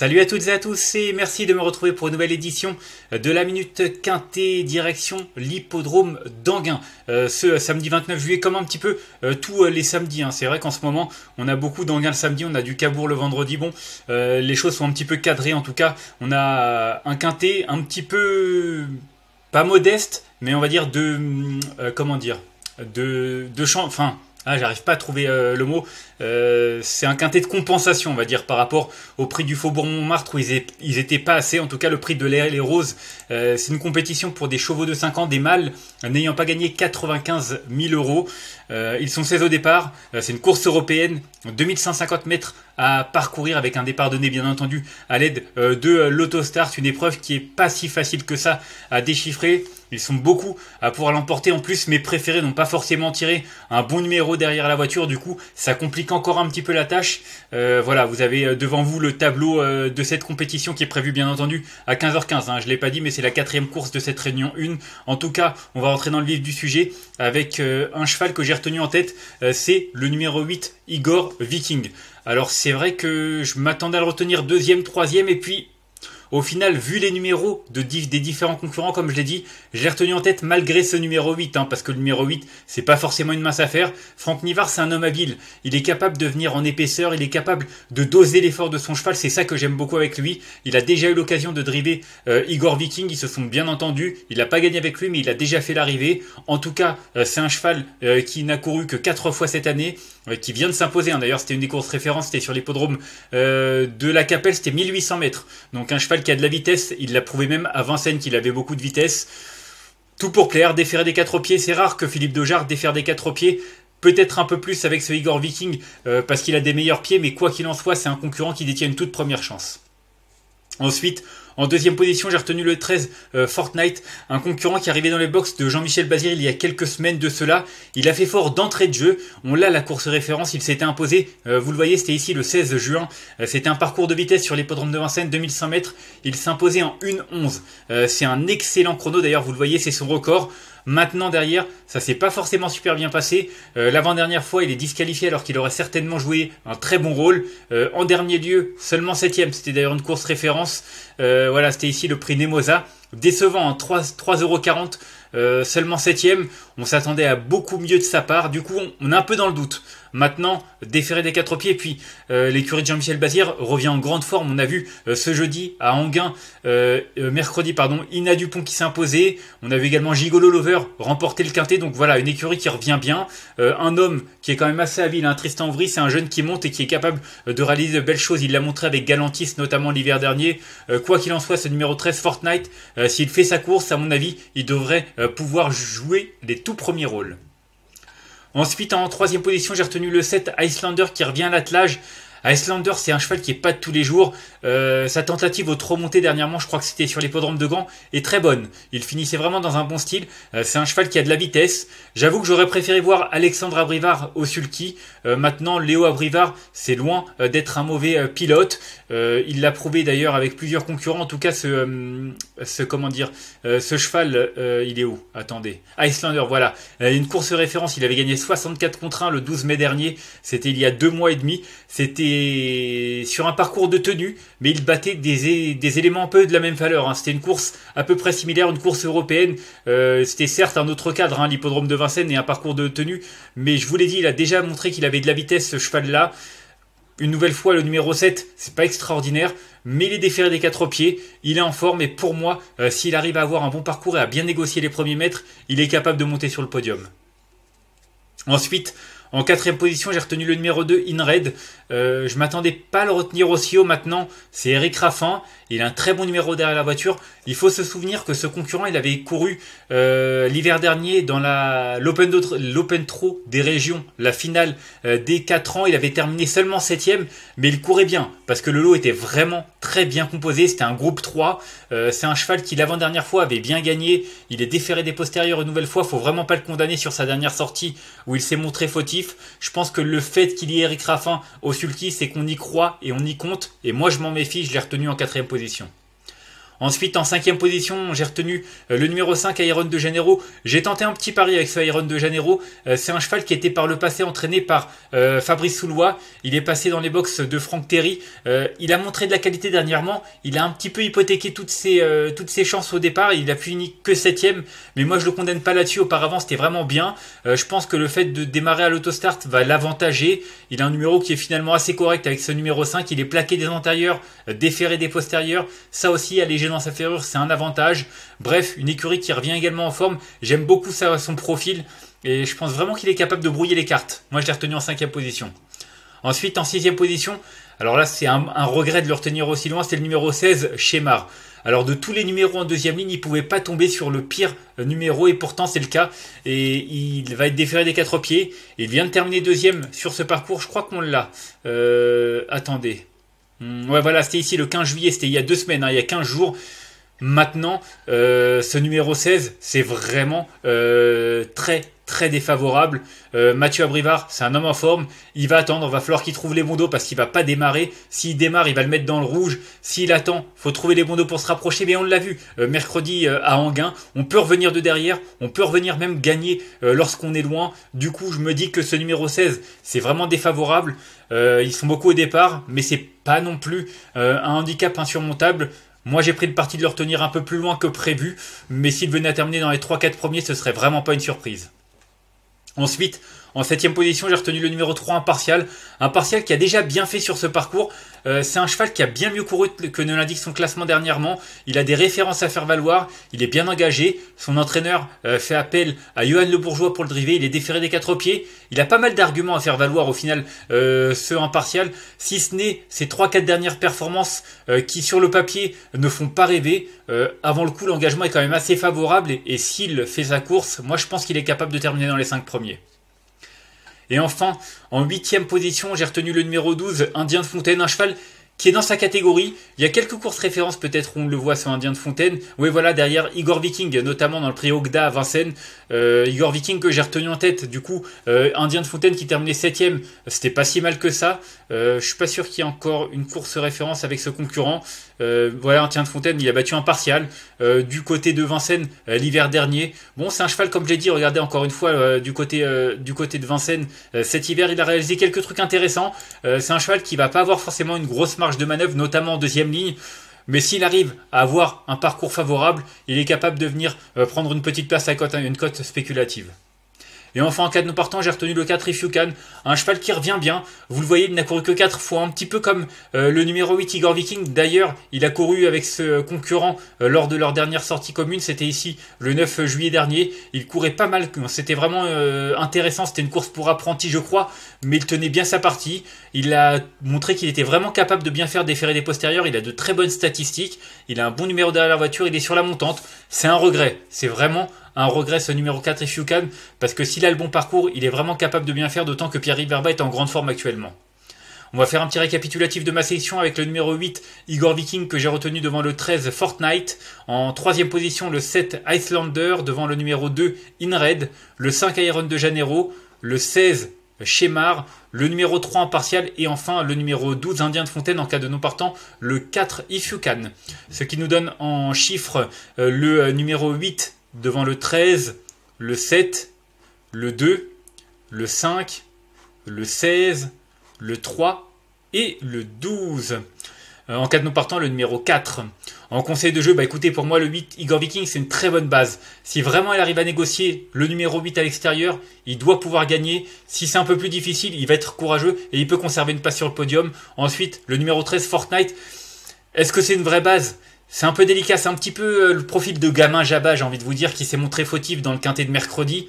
Salut à toutes et à tous et merci de me retrouver pour une nouvelle édition euh, de la Minute Quintée direction l'hippodrome d'Anguin. Euh, ce samedi 29 juillet, comme un petit peu euh, tous les samedis. Hein. C'est vrai qu'en ce moment, on a beaucoup d'Anguin le samedi, on a du Cabourg le vendredi. Bon, les choses sont un petit peu cadrées en tout cas. On a un Quintet un petit peu... pas modeste, mais on va dire de... comment dire de, de champ... enfin ah, j'arrive pas à trouver euh, le mot, euh, c'est un quintet de compensation, on va dire, par rapport au prix du Faubourg Montmartre où ils, n'étaient étaient pas assez. En tout cas, le prix de l'air et les roses, euh, c'est une compétition pour des chevaux de 5 ans, des mâles n'ayant pas gagné 95 000 euros. Euh, ils sont 16 au départ. Euh, c'est une course européenne, 2150 mètres à parcourir avec un départ donné bien entendu à l'aide euh, de l'Autostart, une épreuve qui est pas si facile que ça à déchiffrer. Ils sont beaucoup à pouvoir l'emporter en plus. Mes préférés n'ont pas forcément tiré un bon numéro derrière la voiture. Du coup, ça complique encore un petit peu la tâche. voilà, vous avez devant vous le tableau de cette compétition qui est prévue bien entendu à 15h15. je hein. Je l'ai pas dit, mais c'est la quatrième course de cette réunion 1. En tout cas, on va rentrer dans le vif du sujet avec un cheval que j'ai tenu en tête, euh, c'est le numéro 8, Igor Viking. Alors c'est vrai que je m'attendais à le retenir deuxième, troisième, et puis au final, vu les numéros des différents concurrents, comme je l'ai dit, j'ai retenu en tête malgré ce numéro 8, hein, parce que le numéro 8, c'est pas forcément une mince affaire. Franck Nivard, c'est un homme habile. Il est capable de venir en épaisseur, il est capable de doser l'effort de son cheval. C'est ça que j'aime beaucoup avec lui. Il a déjà eu l'occasion de driver euh, Igor Viking, ils se sont bien entendus. Il n'a pas gagné avec lui, mais il a déjà fait l'arrivée. En tout cas, euh, c'est un cheval euh, qui n'a couru que 4 fois cette année qui vient de s'imposer. Hein. D'ailleurs, c'était une des courses références, c'était sur l'hippodrome euh, de la Capelle, c'était 1800 mètres. Donc un cheval qui a de la vitesse, il l'a prouvé même à Vincennes qu'il avait beaucoup de vitesse. Tout pour plaire, déférer des quatre pieds, c'est rare que Philippe Dojard défère des quatre pieds. Peut-être un peu plus avec ce Igor Viking, euh, parce qu'il a des meilleurs pieds, mais quoi qu'il en soit, c'est un concurrent qui détient une toute première chance. Ensuite, en deuxième position, j'ai retenu le 13 euh, Fortnite, un concurrent qui arrivait dans les box de Jean-Michel Bazier il y a quelques semaines de cela. Il a fait fort d'entrée de jeu. On l'a la course référence, il s'était imposé. Euh, vous le voyez, c'était ici le 16 juin. Euh, c'était un parcours de vitesse sur l'hippodrome de Vincennes, 2100 mètres. Il s'imposait en 1.11. C'est un excellent chrono d'ailleurs, vous le voyez, c'est son record. Maintenant derrière, ça s'est pas forcément super bien passé. Euh, l'avant-dernière fois, il est disqualifié alors qu'il aurait certainement joué un très bon rôle. Euh, en dernier lieu, seulement septième. C'était d'ailleurs une course référence. Euh, voilà, c'était ici le prix Nemoza décevant en 3 3,40€, seulement 7ème. On s'attendait à beaucoup mieux de sa part. Du coup, on, est un peu dans le doute. Maintenant, déféré des quatre pieds. puis, euh, l'écurie de Jean-Michel Bazir revient en grande forme. On a vu euh, ce jeudi à Anguin, euh, mercredi, pardon, Ina Dupont qui s'imposait On a vu également Gigolo Lover remporter le quintet. Donc voilà, une écurie qui revient bien. un homme qui est quand même assez habile, un hein. Tristan Vry, c'est un jeune qui monte et qui est capable de réaliser de belles choses. Il l'a montré avec Galantis, notamment l'hiver dernier. quoi qu'il en soit, ce numéro 13, Fortnite, euh, s'il fait sa course, à mon avis, il devrait euh, pouvoir jouer les tout premiers rôles. Ensuite, en troisième position, j'ai retenu le 7 Icelander qui revient à l'attelage. Icelander, c'est un cheval qui est pas de tous les jours. Euh, sa tentative au trop monté dernièrement, je crois que c'était sur l'épodrome de Gand, est très bonne. Il finissait vraiment dans un bon style. Euh, c'est un cheval qui a de la vitesse. J'avoue que j'aurais préféré voir Alexandre Abrivar au sulky. Euh, maintenant, Léo Abrivard, c'est loin d'être un mauvais pilote. il l'a prouvé d'ailleurs avec plusieurs concurrents. En tout cas, ce, ce comment dire, ce cheval, il est où Attendez, Icelander, voilà. une course référence. Il avait gagné 64 contre 1 le 12 mai dernier. C'était il y a deux mois et demi. C'était sur un parcours de tenue mais il battait des, éléments un peu de la même valeur. Hein. C'était une course à peu près similaire, à une course européenne. Euh, c'était certes un autre cadre, hein, l'hippodrome de Vincennes et un parcours de tenue, mais je vous l'ai dit, il a déjà montré qu'il avait de la vitesse ce cheval-là. Une nouvelle fois, le numéro 7, c'est pas extraordinaire, mais il est déféré des quatre pieds, il est en forme, et pour moi, euh, s'il arrive à avoir un bon parcours et à bien négocier les premiers mètres, il est capable de monter sur le podium. Ensuite, en quatrième position, j'ai retenu le numéro 2, Inred. Je euh, ne je m'attendais pas à le retenir aussi haut maintenant. C'est Eric Raffin. Il a un très bon numéro derrière la voiture. Il faut se souvenir que ce concurrent, il avait couru euh, l'hiver dernier dans l'Open Tro des régions, la finale euh, des 4 ans. Il avait terminé seulement 7ème, mais il courait bien parce que le lot était vraiment très bien composé. C'était un groupe 3. C'est un cheval qui, l'avant-dernière fois, avait bien gagné. Il est déféré des postérieurs une nouvelle fois. il ne Faut vraiment pas le condamner sur sa dernière sortie où il s'est montré fautif. Je pense que le fait qu'il y ait Eric Raffin au sulky, c'est qu'on y croit et on y compte. Et moi, je m'en méfie, je l'ai retenu en quatrième position. Ensuite, en cinquième position, j'ai retenu euh, le numéro 5, Iron de Généraux J'ai tenté un petit pari avec ce Iron de Janeiro. Euh, c'est un cheval qui était par le passé entraîné par euh, Fabrice Soulois. Il est passé dans les box de Franck Terry. Il a montré de la qualité dernièrement. Il a un petit peu hypothéqué toutes ses, toutes ses chances au départ. Il a fini que septième. Mais moi, je le condamne pas là-dessus. Auparavant, c'était vraiment bien. Je pense que le fait de démarrer à l'autostart va l'avantager. Il a un numéro qui est finalement assez correct avec ce numéro 5. Il est plaqué des antérieurs, déféré des postérieurs. Ça aussi, allégé sa ferrure, c'est un avantage. Bref, une écurie qui revient également en forme. J'aime beaucoup son profil et je pense vraiment qu'il est capable de brouiller les cartes. Moi, je l'ai retenu en cinquième position. Ensuite, en sixième position, alors là, c'est un, regret de le retenir aussi loin, c'est le numéro 16, Schémar. Alors de tous les numéros en deuxième ligne, il ne pouvait pas tomber sur le pire euh, numéro et pourtant c'est le cas. Et il va être déféré des quatre pieds. Il vient de terminer deuxième sur ce parcours. Je crois qu'on l'a. Euh, attendez. Mm, ouais, voilà, c'était ici le 15 juillet, c'était il y a deux semaines, hein, il y a 15 jours. Maintenant, euh, ce numéro 16, c'est vraiment euh, très très défavorable. Euh, Mathieu Abrivard, c'est un homme en forme. Il va attendre, va falloir qu'il trouve les bons dos parce qu'il va pas démarrer. S'il démarre, il va le mettre dans le rouge. S'il attend, faut trouver les bons dos pour se rapprocher. Mais on l'a vu mercredi à Anguin, on peut revenir de derrière, on peut revenir même gagner lorsqu'on est loin. Du coup, je me dis que ce numéro 16, c'est vraiment défavorable. ils sont beaucoup au départ, mais c'est pas non plus un handicap insurmontable. Moi, j'ai pris le parti de le tenir un peu plus loin que prévu, mais s'il venait à terminer dans les 3-4 premiers, ce serait vraiment pas une surprise. Ensuite, en septième position, j'ai retenu le numéro 3, Impartial. Impartial qui a déjà bien fait sur ce parcours. Euh, c'est un cheval qui a bien mieux couru que ne l'indique son classement dernièrement. Il a des références à faire valoir. Il est bien engagé. Son entraîneur euh, fait appel à Johan Le Bourgeois pour le driver. Il est déféré des quatre pieds. Il a pas mal d'arguments à faire valoir au final, euh, ce Impartial. Si ce n'est ses trois, quatre dernières performances qui, sur le papier, ne font pas rêver. avant le coup, l'engagement est quand même assez favorable. Et, et s'il fait sa course, moi je pense qu'il est capable de terminer dans les cinq premiers. Et enfin, en huitième position, j'ai retenu le numéro 12, Indien de Fontaine, un cheval qui est dans sa catégorie. Il y a quelques courses références, peut-être on le voit sur Indien de Fontaine. Oui, voilà, derrière Igor Viking, notamment dans le prix Ogda à Vincennes. Euh, Igor Viking que j'ai retenu en tête, du coup, euh, Indien de Fontaine qui terminait 7 c'était pas si mal que ça. Euh, je suis pas sûr qu'il y ait encore une course référence avec ce concurrent. Euh, voilà, Indien de Fontaine, il a battu un partial du côté de Vincennes l'hiver dernier. Bon, c'est un cheval, comme je l'ai dit, regardez encore une fois, du, côté, du côté de Vincennes, cet hiver, il a réalisé quelques trucs intéressants. c'est un cheval qui va pas avoir forcément une grosse marque de manœuvre, notamment en deuxième ligne. Mais s'il arrive à avoir un parcours favorable, il est capable de venir euh, prendre une petite place à une cote spéculative. Et enfin, en cas de nous partant j'ai retenu le 4 Ifukan un cheval qui revient bien. Vous le voyez, il n'a couru que 4 fois, un petit peu comme euh, le numéro 8 Igor Viking. D'ailleurs, il a couru avec ce concurrent euh, lors de leur dernière sortie commune, c'était ici le 9 juillet dernier. Il courait pas mal, c'était vraiment euh, intéressant, c'était une course pour apprenti, je crois, mais il tenait bien sa partie. Il a montré qu'il était vraiment capable de bien faire des ferrés des postérieurs, il a de très bonnes statistiques, il a un bon numéro derrière la voiture, il est sur la montante. C'est un regret, c'est vraiment un regret ce numéro 4 Ifukan parce que s'il a le bon parcours, il est vraiment capable de bien faire, d'autant que Pierre Iberba est en grande forme actuellement. On va faire un petit récapitulatif de ma sélection avec le numéro 8, Igor Viking, que j'ai retenu devant le 13, Fortnite. En troisième position, le 7, Icelander, devant le numéro 2, InRed. Le 5, Iron de Janeiro. Le 16, Shemar, Le numéro 3 en Et enfin, le numéro 12, Indien de Fontaine, en cas de non partant, le 4, Ifukan. Ce qui nous donne en chiffres euh, le euh, numéro 8, devant le 13, le 7, le 2, le 5, le 16, le 3 et le 12. Euh, en cas de non partant, le numéro 4. En conseil de jeu, bah écoutez, pour moi, le 8, Igor Viking, c'est une très bonne base. Si vraiment il arrive à négocier le numéro 8 à l'extérieur, il doit pouvoir gagner. Si c'est un peu plus difficile, il va être courageux et il peut conserver une place sur le podium. Ensuite, le numéro 13, Fortnite. Est-ce que c'est une vraie base c'est un peu délicat, c'est un petit peu euh, le profil de gamin Jabba, j'ai envie de vous dire, qui s'est montré fautif dans le quintet de mercredi.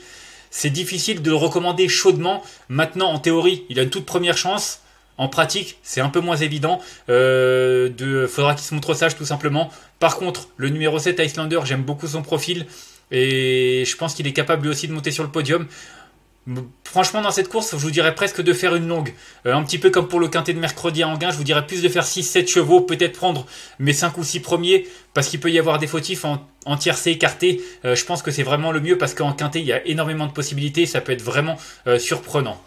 C'est difficile de le recommander chaudement. Maintenant, en théorie, il a une toute première chance. En pratique, c'est un peu moins évident. Euh, de, faudra qu'il se montre sage tout simplement. Par contre, le numéro 7 Icelander, j'aime beaucoup son profil. Et je pense qu'il est capable lui aussi de monter sur le podium. Franchement, dans cette course, je vous dirais presque de faire une longue. Euh, un petit peu comme pour le quintet de mercredi à Anguin, je vous dirais plus de faire 6-7 chevaux, peut-être prendre mes 5 ou 6 premiers, parce qu'il peut y avoir des fautifs en, en tiercé écarté. Euh, je pense que c'est vraiment le mieux, parce qu'en quintet, il y a énormément de possibilités, ça peut être vraiment euh, surprenant.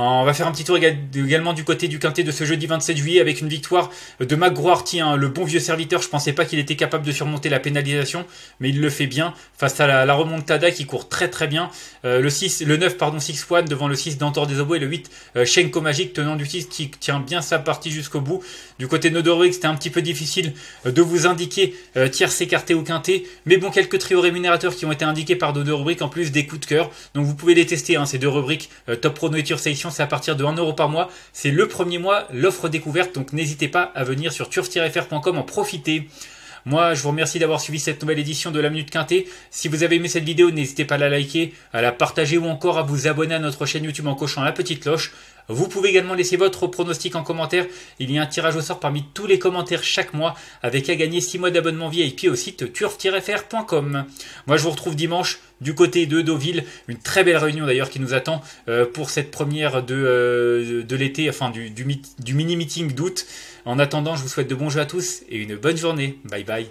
On va faire un petit tour également du côté du quintet de ce jeudi 27 juillet avec une victoire de McGroarty, hein, le bon vieux serviteur. Je pensais pas qu'il était capable de surmonter la pénalisation, mais il le fait bien face à la, remontada qui court très très bien. Euh, le 6, le 9 pardon 6 fois devant le 6 d'Antor des Obos et le 8 euh, Shenko Magic tenant du 6 qui tient bien sa partie jusqu'au bout. Du côté de Nodoric, c'était un petit peu difficile euh, de vous indiquer tiers s'écarter au quintet, mais bon quelques trios rémunérateurs qui ont été indiqués par deux rubriques en plus des coups de cœur. Donc vous pouvez les tester hein, ces deux rubriques Top pro et Section c'est à partir de 1€ euro par mois. C'est le premier mois, l'offre découverte, donc n'hésitez pas à venir sur turf-fr.com en profiter. Moi, je vous remercie d'avoir suivi cette nouvelle édition de la Minute Quintée. Si vous avez aimé cette vidéo, n'hésitez pas à la liker, à la partager ou encore à vous abonner à notre chaîne YouTube en cochant la petite cloche. Vous pouvez également laisser votre pronostic en commentaire. Il y a un tirage au sort parmi tous les commentaires chaque mois avec à gagner 6 mois d'abonnement VIP au site turf-fr.com. Moi, je vous retrouve dimanche du côté de Deauville. Une très belle réunion d'ailleurs qui nous attend euh, pour cette première de, euh, de l'été, enfin du, du mini-meeting d'août. En attendant, je vous souhaite de bons jeux à tous et une bonne journée. Bye bye.